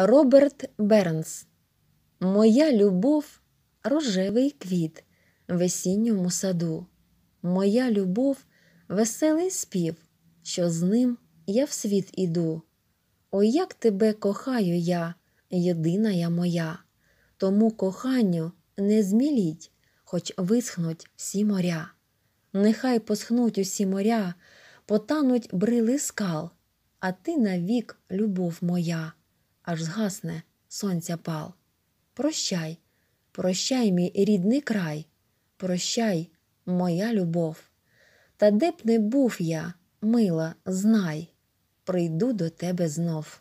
Роберт Бернс Моя любов рожевий квіт в весінньому саду. Моя любов веселий спів, що з ним я в світ іду. О, як тебе кохаю я, єдина я моя, тому коханню не зміліть, хоч висхнуть всі моря. Нехай посхнуть усі моря, потануть брили скал, а ти навік, любов моя аж згасне сонця пал. Прощай, прощай, мій рідний край, прощай, моя любов. Та де б не був я, мила, знай, прийду до тебе знов.